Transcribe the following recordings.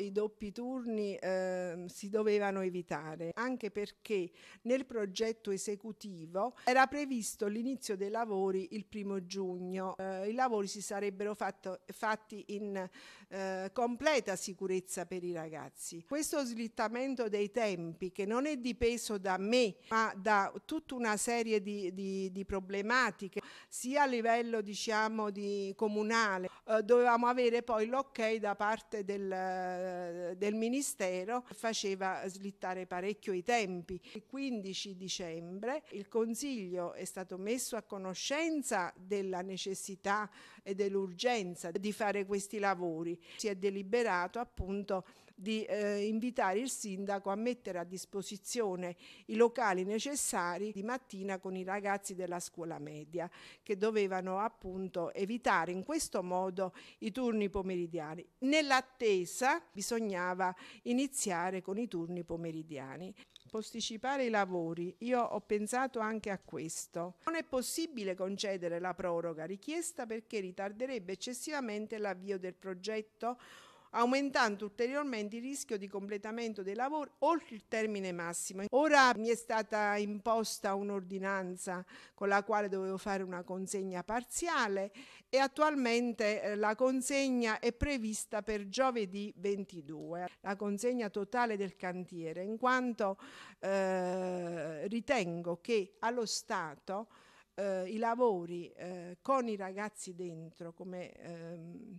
i doppi turni eh, si dovevano evitare, anche perché nel progetto esecutivo era previsto l'inizio dei lavori il primo giugno. Eh, I lavori si sarebbero fatto, fatti in eh, completa sicurezza per i ragazzi. Questo slittamento dei tempi, che non è dipeso da me, ma da tutta una serie di, di, di problematiche, sia a livello diciamo, di comunale, eh, dovevamo avere poi l'ok da parte del eh, del Ministero faceva slittare parecchio i tempi. Il 15 dicembre il Consiglio è stato messo a conoscenza della necessità e dell'urgenza di fare questi lavori. Si è deliberato appunto di eh, invitare il sindaco a mettere a disposizione i locali necessari di mattina con i ragazzi della scuola media che dovevano appunto evitare in questo modo i turni pomeridiani. Nell'attesa bisognava iniziare con i turni pomeridiani posticipare i lavori. Io ho pensato anche a questo. Non è possibile concedere la proroga richiesta perché ritarderebbe eccessivamente l'avvio del progetto aumentando ulteriormente il rischio di completamento dei lavori oltre il termine massimo. Ora mi è stata imposta un'ordinanza con la quale dovevo fare una consegna parziale e attualmente eh, la consegna è prevista per giovedì 22, la consegna totale del cantiere, in quanto eh, ritengo che allo Stato eh, i lavori eh, con i ragazzi dentro come ehm,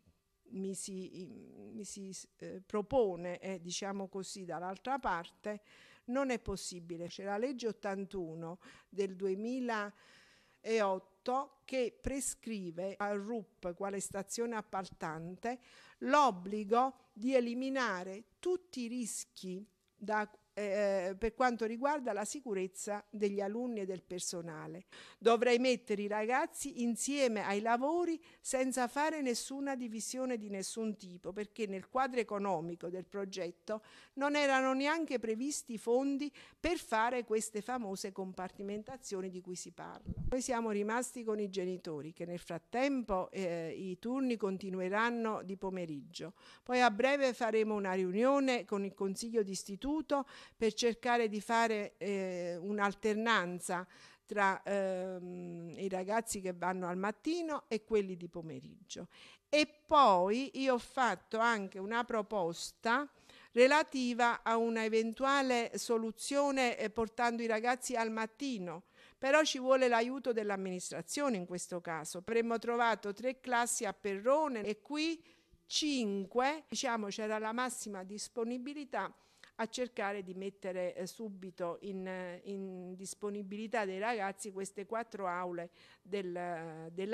mi si, mi si eh, propone, eh, diciamo così, dall'altra parte, non è possibile. C'è la legge 81 del 2008 che prescrive al RUP, quale stazione appaltante, l'obbligo di eliminare tutti i rischi da eh, eh, per quanto riguarda la sicurezza degli alunni e del personale. Dovrei mettere i ragazzi insieme ai lavori senza fare nessuna divisione di nessun tipo, perché nel quadro economico del progetto non erano neanche previsti fondi per fare queste famose compartimentazioni di cui si parla. Noi siamo rimasti con i genitori che nel frattempo eh, i turni continueranno di pomeriggio. Poi a breve faremo una riunione con il Consiglio d'Istituto per cercare di fare eh, un'alternanza tra ehm, i ragazzi che vanno al mattino e quelli di pomeriggio. E poi io ho fatto anche una proposta relativa a una eventuale soluzione eh, portando i ragazzi al mattino. Però ci vuole l'aiuto dell'amministrazione in questo caso. Avremmo trovato tre classi a Perrone e qui cinque, diciamo c'era la massima disponibilità a cercare di mettere eh, subito in, eh, in, disponibilità dei ragazzi queste quattro aule del, eh, della